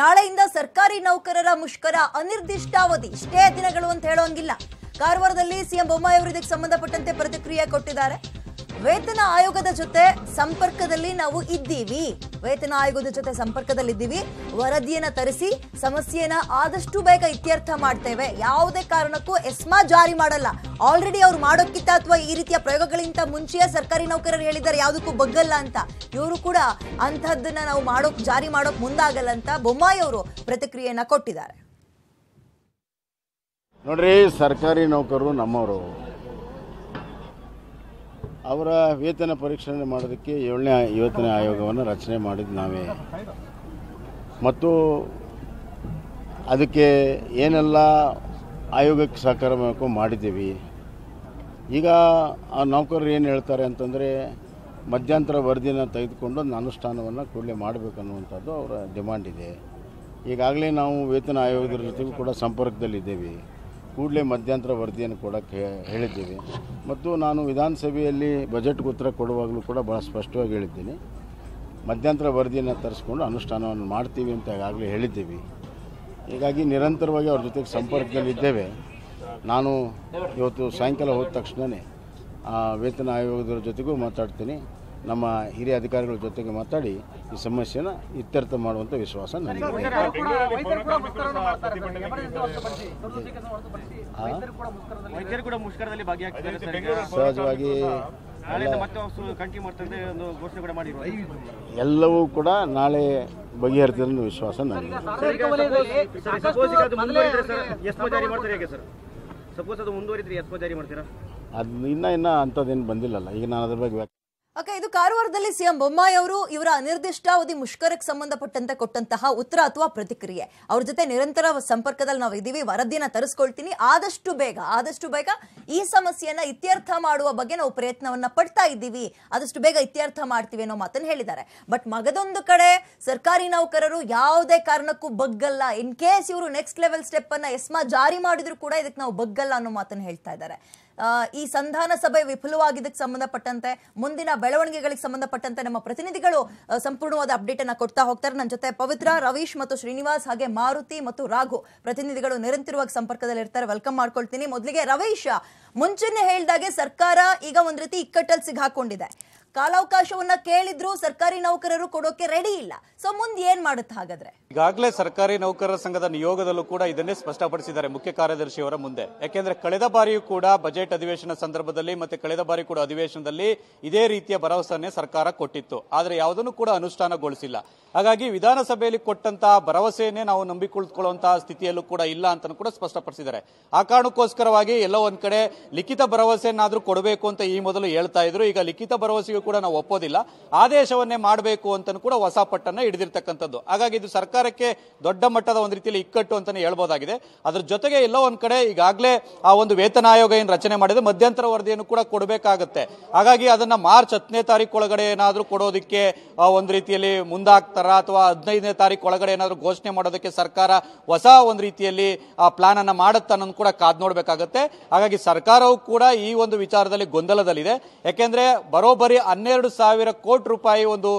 ನಾಳೆಯಿಂದ ಸರ್ಕಾರಿ ನೌಕರರ ಮುಷ್ಕರ ಅನಿರ್ದಿಷ್ಟಾವಧಿ ಇಷ್ಟೇ ದಿನಗಳು ಅಂತ ಹೇಳೋಂಗಿಲ್ಲ ಕಾರವಾರದಲ್ಲಿ ಸಿಎಂ ಬೊಮ್ಮಾಯಿ ಅವರು ಇದಕ್ಕೆ ಸಂಬಂಧಪಟ್ಟಂತೆ ಪ್ರತಿಕ್ರಿಯೆ ಕೊಟ್ಟಿದ್ದಾರೆ ವೇತನ ಆಯೋಗದ ಜೊತೆ ಸಂಪರ್ಕದಲ್ಲಿ ನಾವು ಇದ್ದೀವಿ ವೇತನ ಆಯೋಗದ ಜೊತೆ ಸಂಪರ್ಕದಲ್ಲಿದ್ದೀವಿ ವರದಿಯನ್ನ ತರಿಸಿ ಸಮಸ್ಯೆನ ಆದಷ್ಟು ಬೇಗ ಇತ್ಯರ್ಥ ಮಾಡ್ತೇವೆ ಯಾವುದೇ ಕಾರಣಕ್ಕೂ ಎಸ್ಮಾ ಜಾರಿ ಮಾಡಲ್ಲ ಆಲ್ರೆಡಿ ಅವ್ರು ಮಾಡೋಕ್ಕಿಂತ ಅಥವಾ ಈ ರೀತಿಯ ಪ್ರಯೋಗಗಳಿಗಿಂತ ಮುಂಚೆಯೇ ಸರ್ಕಾರಿ ನೌಕರರು ಹೇಳಿದ್ದಾರೆ ಯಾವುದಕ್ಕೂ ಬಗ್ಗಲ್ಲ ಅಂತ ಇವರು ಕೂಡ ಅಂಥದ್ದನ್ನ ನಾವು ಮಾಡೋಕ್ ಜಾರಿ ಮಾಡೋಕ್ ಮುಂದಾಗಲ್ಲ ಅಂತ ಬೊಮ್ಮಾಯಿ ಅವರು ಪ್ರತಿಕ್ರಿಯೆಯನ್ನ ಕೊಟ್ಟಿದ್ದಾರೆ ನೋಡ್ರಿ ಸರ್ಕಾರಿ ನೌಕರರು ನಮ್ಮವರು ಅವರ ವೇತನ ಪರೀಕ್ಷಣೆ ಮಾಡೋದಕ್ಕೆ ಏಳನೇ ವೇತನ ಆಯೋಗವನ್ನು ರಚನೆ ಮಾಡಿದ್ದು ನಾವೇ ಮತ್ತು ಅದಕ್ಕೆ ಏನೆಲ್ಲ ಆಯೋಗಕ್ಕೆ ಸಹಕಾರ ಮಾಡಬೇಕು ಮಾಡಿದ್ದೀವಿ ಈಗ ಆ ನೌಕರರು ಏನು ಹೇಳ್ತಾರೆ ಅಂತಂದರೆ ಮಧ್ಯಂತರ ವರದಿನ ತೆಗೆದುಕೊಂಡು ಅನುಷ್ಠಾನವನ್ನು ಕೂಡಲೇ ಮಾಡಬೇಕನ್ನುವಂಥದ್ದು ಅವರ ಡಿಮಾಂಡ್ ಇದೆ ಈಗಾಗಲೇ ನಾವು ವೇತನ ಆಯೋಗದ ಜೊತೆಗೂ ಕೂಡ ಸಂಪರ್ಕದಲ್ಲಿದ್ದೇವೆ ಕೂಡಲೇ ಮಧ್ಯಂತರ ವರದಿಯನ್ನು ಕೊಡೋಕ್ಕೆ ಹೇಳಿದ್ದೀವಿ ಮತ್ತು ನಾನು ವಿಧಾನಸಭೆಯಲ್ಲಿ ಬಜೆಟ್ಗೆ ಉತ್ತರ ಕೊಡುವಾಗಲೂ ಕೂಡ ಭಾಳ ಸ್ಪಷ್ಟವಾಗಿ ಹೇಳಿದ್ದೀನಿ ಮಧ್ಯಂತರ ವರದಿಯನ್ನು ತರಿಸ್ಕೊಂಡು ಅನುಷ್ಠಾನವನ್ನು ಮಾಡ್ತೀವಿ ಅಂತ ಆಗಲೇ ಹೇಳಿದ್ದೀವಿ ಹೀಗಾಗಿ ನಿರಂತರವಾಗಿ ಅವ್ರ ಜೊತೆಗೆ ಸಂಪರ್ಕದಲ್ಲಿದ್ದೇವೆ ನಾನು ಇವತ್ತು ಸಾಯಂಕಾಲ ಹೋದ ತಕ್ಷಣವೇ ವೇತನ ಆಯೋಗದವ್ರ ಜೊತೆಗೂ ಮಾತಾಡ್ತೀನಿ ನಮ್ಮ ಹಿರಿಯ ಅಧಿಕಾರಿಗಳ ಜೊತೆಗೆ ಮಾತಾಡಿ ಈ ಸಮಸ್ಯೆನ ಇತ್ಯರ್ಥ ಮಾಡುವಂಥ ವಿಶ್ವಾಸ ನನಗೆ ಸಹಜವಾಗಿ ಎಲ್ಲವೂ ಕೂಡ ನಾಳೆ ಬಗೆಹರಿದ ವಿಶ್ವಾಸ ನನಗೆ ಅದು ಇನ್ನೂ ಇನ್ನೂ ಅಂಥದ್ದೇನು ಬಂದಿಲ್ಲಲ್ಲ ಈಗ ನಾನು ಅದ್ರ ಬಗ್ಗೆ ಓಕೆ ಇದು ಕಾರವಾರದಲ್ಲಿ ಸಿಎಂ ಬೊಮ್ಮಾಯಿ ಅವರು ಇವರ ಅನಿರ್ದಿಷ್ಟಾವಧಿ ಮುಷ್ಕರಕ್ಕೆ ಸಂಬಂಧಪಟ್ಟಂತ ಕೊಟ್ಟಂತಹ ಉತ್ತರ ಅಥವಾ ಪ್ರತಿಕ್ರಿಯೆ ಅವ್ರ ಜೊತೆ ನಿರಂತರ ಸಂಪರ್ಕದಲ್ಲಿ ನಾವು ಇದ್ದೀವಿ ವರದಿನ ತರಿಸ್ಕೊಳ್ತೀನಿ ಆದಷ್ಟು ಬೇಗ ಆದಷ್ಟು ಬೇಗ ಈ ಸಮಸ್ಯೆಯನ್ನ ಇತ್ಯರ್ಥ ಮಾಡುವ ಬಗ್ಗೆ ನಾವು ಪ್ರಯತ್ನವನ್ನ ಪಡ್ತಾ ಇದ್ದೀವಿ ಆದಷ್ಟು ಬೇಗ ಇತ್ಯರ್ಥ ಮಾಡ್ತೀವಿ ಅನ್ನೋ ಮಾತನ್ನು ಹೇಳಿದ್ದಾರೆ ಬಟ್ ಮಗದೊಂದು ಕಡೆ ಸರ್ಕಾರಿ ನೌಕರರು ಯಾವುದೇ ಕಾರಣಕ್ಕೂ ಬಗ್ಗಲ್ಲ ಇನ್ ಕೇಸ್ ಇವರು ನೆಕ್ಸ್ಟ್ ಲೆವೆಲ್ ಸ್ಟೆಪ್ ಅನ್ನ ಎಸ್ಮಾ ಜಾರಿ ಮಾಡಿದ್ರು ಕೂಡ ಇದಕ್ಕೆ ನಾವು ಬಗ್ಗಲ್ಲ ಅನ್ನೋ ಮಾತನ್ನು ಹೇಳ್ತಾ ಇದ್ದಾರೆ ಈ ಸಂಧಾನ ಸಭೆ ವಿಫಲವಾಗಿದ್ದಕ್ಕೆ ಸಂಬಂಧಪಟ್ಟಂತೆ ಮುಂದಿನ ಬೆಳವಣಿಗೆಗಳಿಗೆ ಸಂಬಂಧಪಟ್ಟಂತೆ ನಮ್ಮ ಪ್ರತಿನಿಧಿಗಳು ಸಂಪೂರ್ಣವಾದ ಅಪ್ಡೇಟ್ ಅನ್ನ ಕೊಡ್ತಾ ಹೋಗ್ತಾರೆ ನನ್ನ ಜೊತೆ ಪವಿತ್ರ ರವೀಶ್ ಮತ್ತು ಶ್ರೀನಿವಾಸ್ ಹಾಗೆ ಮಾರುತಿ ಮತ್ತು ರಾಘು ಪ್ರತಿನಿಧಿಗಳು ನಿರಂತರವಾಗಿ ಸಂಪರ್ಕದಲ್ಲಿ ಇರ್ತಾರೆ ವೆಲ್ಕಮ್ ಮಾಡ್ಕೊಳ್ತೀನಿ ಮೊದಲಿಗೆ ರವೀಶ್ ಮುಂಚೆನೆ ಹೇಳಿದಾಗೆ ಸರ್ಕಾರ ಈಗ ಒಂದ್ ರೀತಿ ಇಕ್ಕಟ್ಟಲ್ಲಿ ಸಿಗಾಕೊಂಡಿದೆ ಕಾಲಾವಕಾಶವನ್ನ ಕೇಳಿದ್ರು ಸರ್ಕಾರಿ ನೌಕರರು ಕೊಡೋಕೆ ರೆಡಿ ಇಲ್ಲ ಸೊ ಮುಂದೆ ಏನ್ ಮಾಡುತ್ತ ಹಾಗಾದ್ರೆ ಈಗಾಗಲೇ ಸರ್ಕಾರಿ ನೌಕರರ ಸಂಘದ ನಿಯೋಗದಲ್ಲೂ ಕೂಡ ಇದನ್ನೇ ಸ್ಪಷ್ಟಪಡಿಸಿದ್ದಾರೆ ಮುಖ್ಯ ಕಾರ್ಯದರ್ಶಿಯವರ ಮುಂದೆ ಯಾಕೆಂದ್ರೆ ಕಳೆದ ಬಾರಿಯೂ ಕೂಡ ಬಜೆಟ್ ಅಧಿವೇಶನ ಸಂದರ್ಭದಲ್ಲಿ ಮತ್ತೆ ಕಳೆದ ಬಾರಿ ಕೂಡ ಅಧಿವೇಶನದಲ್ಲಿ ಇದೇ ರೀತಿಯ ಭರವಸೆಯನ್ನೇ ಸರ್ಕಾರ ಕೊಟ್ಟಿತ್ತು ಆದ್ರೆ ಯಾವುದನ್ನು ಕೂಡ ಅನುಷ್ಠಾನಗೊಳಿಸಿಲ್ಲ ಹಾಗಾಗಿ ವಿಧಾನಸಭೆಯಲ್ಲಿ ಕೊಟ್ಟಂತಹ ಭರವಸೆಯನ್ನೇ ನಾವು ನಂಬಿಕೊಳ್ಳುವಂತಹ ಸ್ಥಿತಿಯಲ್ಲೂ ಕೂಡ ಇಲ್ಲ ಅಂತ ಕೂಡ ಸ್ಪಷ್ಟಪಡಿಸಿದ್ದಾರೆ ಆ ಕಾರಣಕ್ಕೋಸ್ಕರವಾಗಿ ಎಲ್ಲೋ ಒಂದ್ ಕಡೆ ಲಿಖಿತ ಭರವಸೆಯನ್ನಾದ್ರೂ ಕೊಡಬೇಕು ಅಂತ ಈ ಮೊದಲು ಹೇಳ್ತಾ ಇದ್ರು ಈಗ ಲಿಖಿತ ಭರವಸೆಗೂ ಕೂಡ ನಾವು ಒಪ್ಪೋದಿಲ್ಲ ಆದೇಶವನ್ನೇ ಮಾಡಬೇಕು ಅಂತ ಕೂಡ ಹೊಸ ಪಟ್ಟನ್ನ ಹಿಡಿದಿರ್ತಕ್ಕಂಥದ್ದು ಹಾಗಾಗಿ ಇದು ಸರ್ಕಾರಕ್ಕೆ ದೊಡ್ಡ ಮಟ್ಟದ ಒಂದು ರೀತಿಯಲ್ಲಿ ಇಕ್ಕಟ್ಟು ಅಂತಾನೆ ಹೇಳ್ಬೋದಾಗಿದೆ ಅದ್ರ ಜೊತೆಗೆ ಎಲ್ಲೋ ಒಂದ್ ಕಡೆ ಈಗಾಗಲೇ ಆ ಒಂದು ವೇತನ ಆಯೋಗ ಏನು ರಚನೆ ಮಾಡಿದ್ರೆ ಮಧ್ಯಂತರ ವರದಿಯನ್ನು ಕೂಡ ಕೊಡಬೇಕಾಗತ್ತೆ ಹಾಗಾಗಿ ಅದನ್ನ ಮಾರ್ಚ್ ಹತ್ತನೇ ತಾರೀಕು ಒಳಗಡೆ ಏನಾದರೂ ಕೊಡೋದಕ್ಕೆ ಒಂದು ರೀತಿಯಲ್ಲಿ ಮುಂದಾಗ್ತಾರೆ ಅಥವಾ ಹದಿನೈದನೇ ತಾರೀಕು ಒಳಗಡೆ ಏನಾದರೂ ಘೋಷಣೆ ಮಾಡೋದಕ್ಕೆ ಸರ್ಕಾರ ಹೊಸ ಒಂದು ರೀತಿಯಲ್ಲಿ ಆ ಪ್ಲಾನ್ ಅನ್ನು ಮಾಡುತ್ತೆ ಅನ್ನೋದು ಕೂಡ ಕಾದ್ ನೋಡಬೇಕಾಗುತ್ತೆ ಹಾಗಾಗಿ ಸರ್ಕಾರವು ಕೂಡ ಈ ಒಂದು ವಿಚಾರದಲ್ಲಿ ಗೊಂದಲದಲ್ಲಿದೆ ಯಾಕೆಂದ್ರೆ ಬರೋಬ್ಬರಿ ಹನ್ನೆರಡು ಸಾವಿರ ಕೋಟಿ ರೂಪಾಯಿ ಒಂದು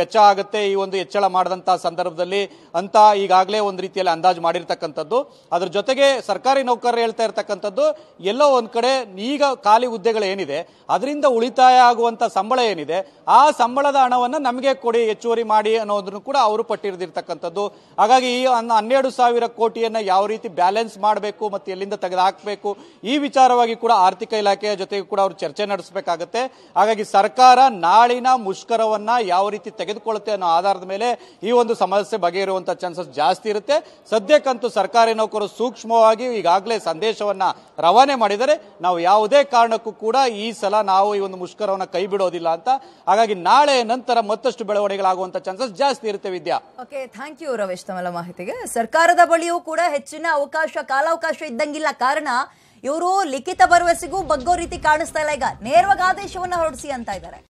ವೆಚ್ಚ ಆಗುತ್ತೆ ಈ ಒಂದು ಹೆಚ್ಚಳ ಮಾಡಿದಂತಹ ಸಂದರ್ಭದಲ್ಲಿ ಅಂತ ಈಗಾಗಲೇ ಒಂದು ರೀತಿಯಲ್ಲಿ ಅಂದಾಜು ಮಾಡಿರ್ತಕ್ಕಂಥದ್ದು ಅದ್ರ ಜೊತೆಗೆ ಸರ್ಕಾರಿ ನೌಕರರು ಹೇಳ್ತಾ ಇರ್ತಕ್ಕಂಥದ್ದು ಎಲ್ಲೋ ಒಂದು ಕಡೆ ಈಗ ಖಾಲಿ ಹುದ್ದೆಗಳು ಏನಿದೆ ಅದರಿಂದ ಉಳಿತಾಯ ಆಗುವಂತ ಸಂಬಳ ಏನಿದೆ ಆ ಸಂಬಳದ ಹಣವನ್ನು ನಮಗೆ ಕೊಡಿ ಹೆಚ್ಚುವರಿ ಮಾಡಿ ಅನ್ನೋ ಅನ್ನೋದನ್ನು ಕೂಡ ಅವರು ಪಟ್ಟಿರ್ದಿರ್ತಕ್ಕಂಥದ್ದು ಹಾಗಾಗಿ ಈ ಹನ್ನೆರಡು ಸಾವಿರ ಕೋಟಿಯನ್ನು ಯಾವ ರೀತಿ ಬ್ಯಾಲೆನ್ಸ್ ಮಾಡಬೇಕು ಮತ್ತು ಎಲ್ಲಿಂದ ತೆಗೆದುಹಾಕಬೇಕು ಈ ವಿಚಾರವಾಗಿ ಕೂಡ ಆರ್ಥಿಕ ಇಲಾಖೆಯ ಜೊತೆಗೆ ಕೂಡ ಅವರು ಚರ್ಚೆ ನಡೆಸಬೇಕಾಗತ್ತೆ ಹಾಗಾಗಿ ಸರ್ಕಾರ ನಾಳಿನ ಮುಷ್ಕರವನ್ನ ಯಾವ ರೀತಿ ತೆಗೆದುಕೊಳ್ಳುತ್ತೆ ಅನ್ನೋ ಆಧಾರದ ಮೇಲೆ ಈ ಒಂದು ಸಮಸ್ಯೆ ಬಗೆಯಿರುವಂಥ ಚಾನ್ಸಸ್ ಜಾಸ್ತಿ ಇರುತ್ತೆ ಸದ್ಯಕ್ಕಂತೂ ಸರ್ಕಾರಿ ನೌಕರರು ಸೂಕ್ಷ್ಮವಾಗಿ ಈಗಾಗಲೇ ಸಂದೇಶವನ್ನ ರವಾನೆ ಮಾಡಿದರೆ ನಾವು ಯಾವುದೇ ಕಾರಣಕ್ಕೂ ಕೂಡ ಈ ಸಲ ನಾವು ಈ ಒಂದು ಮುಷ್ಕರವನ್ನು ಕೈ ಬಿಡೋದಿಲ್ಲ ಅಂತ ಹಾಗಾಗಿ ನಾಳೆ ನಂತರ ಮತ್ತಷ್ಟು ಬೆಳವಣಿಗೆಗಳಾಗುವಂಥ ಚಾನ್ಸಸ್ ಜಾಸ್ತಿ ಜಾಸ್ತಿ Vidya okay thank you Ramesh ತಮ್ಮ ಮಾಹಿತಿಗೆ ಸರ್ಕಾರದ ಬಳಿಯೂ ಕೂಡ ಹೆಚ್ಚಿನ ಅವಕಾಶ ಕಾಲಾವಕಾಶ ಇದ್ದಂಗಿಲ್ಲ ಕಾರಣ ಇವರು ಲಿಖಿತ ಭರವಸೆಗೂ ಬಗ್ಗೋ ರೀತಿ ಕಾಣಿಸ್ತಾ ಇಲ್ಲ ಈಗ ನೇರವಾಗಿ ಆದೇಶವನ್ನ ಹೊರಡಿಸಿ ಅಂತ ಇದ್ದಾರೆ